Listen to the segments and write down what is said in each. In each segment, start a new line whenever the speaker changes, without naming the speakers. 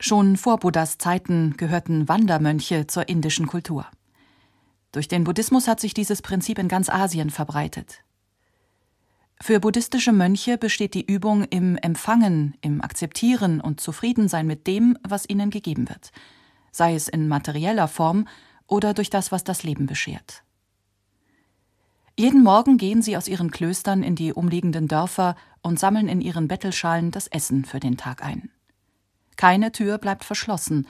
Schon vor Buddhas Zeiten gehörten Wandermönche zur indischen Kultur. Durch den Buddhismus hat sich dieses Prinzip in ganz Asien verbreitet. Für buddhistische Mönche besteht die Übung im Empfangen, im Akzeptieren und Zufriedensein mit dem, was ihnen gegeben wird, sei es in materieller Form oder durch das, was das Leben beschert. Jeden Morgen gehen sie aus ihren Klöstern in die umliegenden Dörfer und sammeln in ihren Bettelschalen das Essen für den Tag ein. Keine Tür bleibt verschlossen.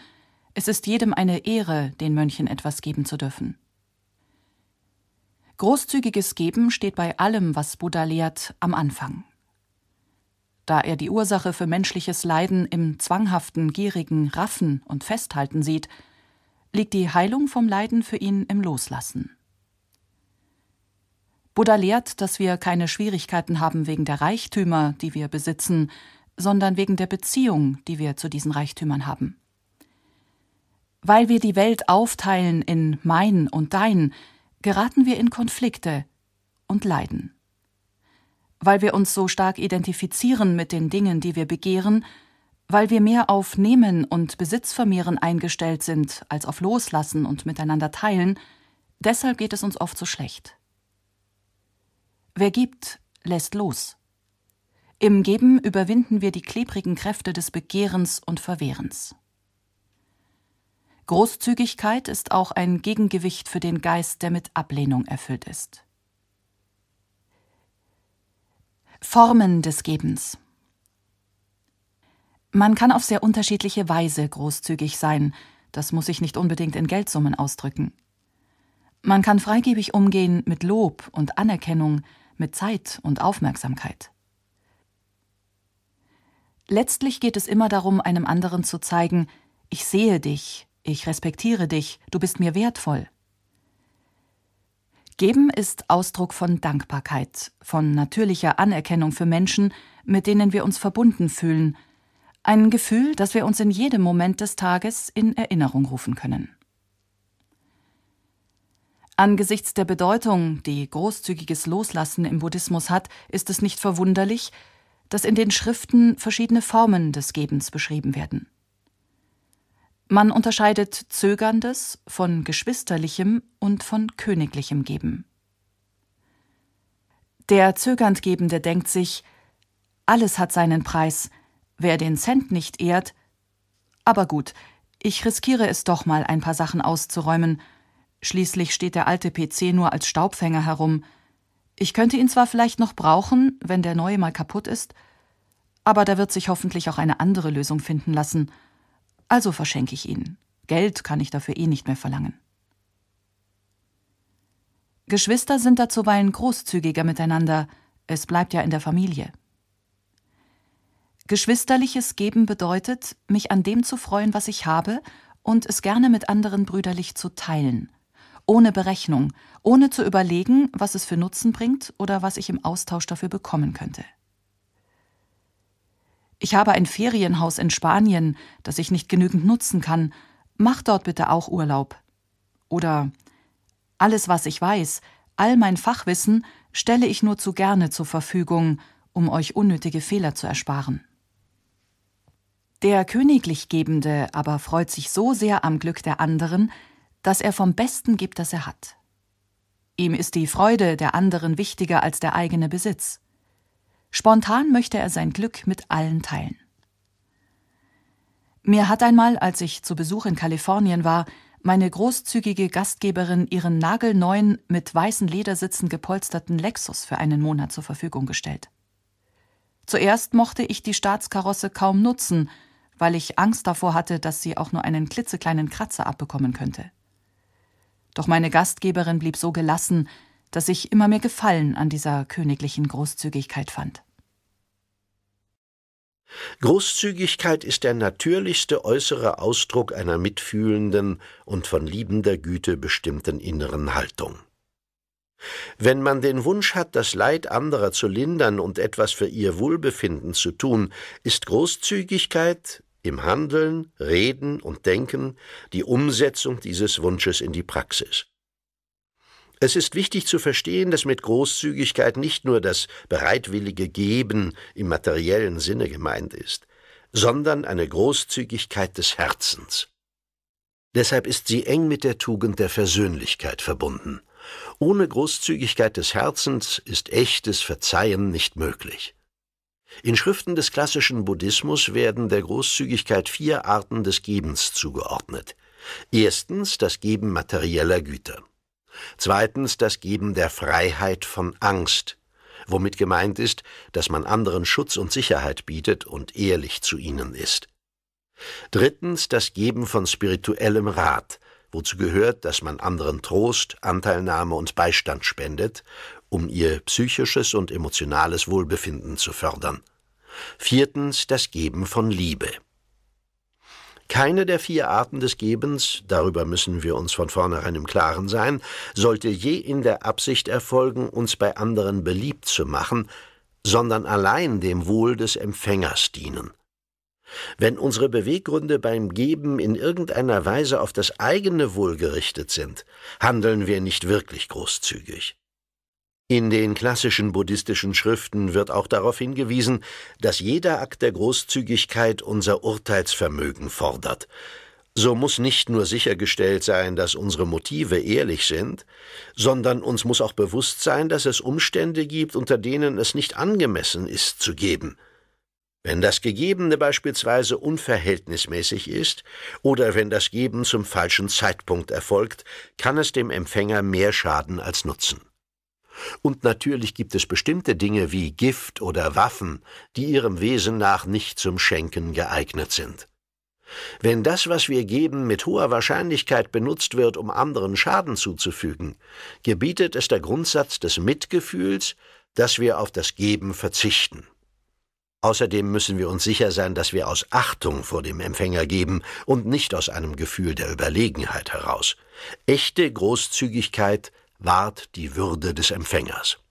Es ist jedem eine Ehre, den Mönchen etwas geben zu dürfen. Großzügiges Geben steht bei allem, was Buddha lehrt, am Anfang. Da er die Ursache für menschliches Leiden im zwanghaften, gierigen Raffen und Festhalten sieht, liegt die Heilung vom Leiden für ihn im Loslassen. Buddha lehrt, dass wir keine Schwierigkeiten haben wegen der Reichtümer, die wir besitzen, sondern wegen der Beziehung, die wir zu diesen Reichtümern haben. Weil wir die Welt aufteilen in mein und dein, geraten wir in Konflikte und leiden. Weil wir uns so stark identifizieren mit den Dingen, die wir begehren, weil wir mehr auf Nehmen und Besitzvermehren eingestellt sind als auf Loslassen und miteinander teilen, deshalb geht es uns oft so schlecht. Wer gibt, lässt los. Im Geben überwinden wir die klebrigen Kräfte des Begehrens und Verwehrens. Großzügigkeit ist auch ein Gegengewicht für den Geist, der mit Ablehnung erfüllt ist. Formen des Gebens Man kann auf sehr unterschiedliche Weise großzügig sein, das muss sich nicht unbedingt in Geldsummen ausdrücken. Man kann freigebig umgehen mit Lob und Anerkennung, mit Zeit und Aufmerksamkeit. Letztlich geht es immer darum, einem anderen zu zeigen, ich sehe dich, ich respektiere dich, du bist mir wertvoll. Geben ist Ausdruck von Dankbarkeit, von natürlicher Anerkennung für Menschen, mit denen wir uns verbunden fühlen, ein Gefühl, das wir uns in jedem Moment des Tages in Erinnerung rufen können. Angesichts der Bedeutung, die großzügiges Loslassen im Buddhismus hat, ist es nicht verwunderlich, dass in den Schriften verschiedene Formen des Gebens beschrieben werden. Man unterscheidet zögerndes von geschwisterlichem und von königlichem Geben. Der zögernd Gebende denkt sich, alles hat seinen Preis, wer den Cent nicht ehrt, aber gut, ich riskiere es doch mal ein paar Sachen auszuräumen Schließlich steht der alte PC nur als Staubfänger herum. Ich könnte ihn zwar vielleicht noch brauchen, wenn der neue mal kaputt ist, aber da wird sich hoffentlich auch eine andere Lösung finden lassen. Also verschenke ich ihn. Geld kann ich dafür eh nicht mehr verlangen. Geschwister sind da zuweilen großzügiger miteinander, es bleibt ja in der Familie. Geschwisterliches Geben bedeutet, mich an dem zu freuen, was ich habe, und es gerne mit anderen brüderlich zu teilen ohne Berechnung, ohne zu überlegen, was es für Nutzen bringt oder was ich im Austausch dafür bekommen könnte. Ich habe ein Ferienhaus in Spanien, das ich nicht genügend nutzen kann. Mach dort bitte auch Urlaub. Oder alles, was ich weiß, all mein Fachwissen stelle ich nur zu gerne zur Verfügung, um euch unnötige Fehler zu ersparen. Der Königlich Gebende aber freut sich so sehr am Glück der anderen, dass er vom Besten gibt, das er hat. Ihm ist die Freude der anderen wichtiger als der eigene Besitz. Spontan möchte er sein Glück mit allen teilen. Mir hat einmal, als ich zu Besuch in Kalifornien war, meine großzügige Gastgeberin ihren nagelneuen, mit weißen Ledersitzen gepolsterten Lexus für einen Monat zur Verfügung gestellt. Zuerst mochte ich die Staatskarosse kaum nutzen, weil ich Angst davor hatte, dass sie auch nur einen klitzekleinen Kratzer abbekommen könnte. Doch meine Gastgeberin blieb so gelassen, dass ich immer mehr Gefallen an dieser königlichen Großzügigkeit fand.
Großzügigkeit ist der natürlichste äußere Ausdruck einer mitfühlenden und von liebender Güte bestimmten inneren Haltung. Wenn man den Wunsch hat, das Leid anderer zu lindern und etwas für ihr Wohlbefinden zu tun, ist Großzügigkeit im Handeln, Reden und Denken die Umsetzung dieses Wunsches in die Praxis. Es ist wichtig zu verstehen, dass mit Großzügigkeit nicht nur das bereitwillige Geben im materiellen Sinne gemeint ist, sondern eine Großzügigkeit des Herzens. Deshalb ist sie eng mit der Tugend der Versöhnlichkeit verbunden. Ohne Großzügigkeit des Herzens ist echtes Verzeihen nicht möglich. In Schriften des klassischen Buddhismus werden der Großzügigkeit vier Arten des Gebens zugeordnet. Erstens das Geben materieller Güter. Zweitens das Geben der Freiheit von Angst, womit gemeint ist, dass man anderen Schutz und Sicherheit bietet und ehrlich zu ihnen ist. Drittens das Geben von spirituellem Rat, wozu gehört, dass man anderen Trost, Anteilnahme und Beistand spendet um ihr psychisches und emotionales Wohlbefinden zu fördern. Viertens das Geben von Liebe. Keine der vier Arten des Gebens, darüber müssen wir uns von vornherein im Klaren sein, sollte je in der Absicht erfolgen, uns bei anderen beliebt zu machen, sondern allein dem Wohl des Empfängers dienen. Wenn unsere Beweggründe beim Geben in irgendeiner Weise auf das eigene Wohl gerichtet sind, handeln wir nicht wirklich großzügig. In den klassischen buddhistischen Schriften wird auch darauf hingewiesen, dass jeder Akt der Großzügigkeit unser Urteilsvermögen fordert. So muss nicht nur sichergestellt sein, dass unsere Motive ehrlich sind, sondern uns muss auch bewusst sein, dass es Umstände gibt, unter denen es nicht angemessen ist zu geben. Wenn das Gegebene beispielsweise unverhältnismäßig ist oder wenn das Geben zum falschen Zeitpunkt erfolgt, kann es dem Empfänger mehr schaden als nutzen. Und natürlich gibt es bestimmte Dinge wie Gift oder Waffen, die ihrem Wesen nach nicht zum Schenken geeignet sind. Wenn das, was wir geben, mit hoher Wahrscheinlichkeit benutzt wird, um anderen Schaden zuzufügen, gebietet es der Grundsatz des Mitgefühls, dass wir auf das Geben verzichten. Außerdem müssen wir uns sicher sein, dass wir aus Achtung vor dem Empfänger geben und nicht aus einem Gefühl der Überlegenheit heraus. Echte Großzügigkeit wahrt die Würde des Empfängers.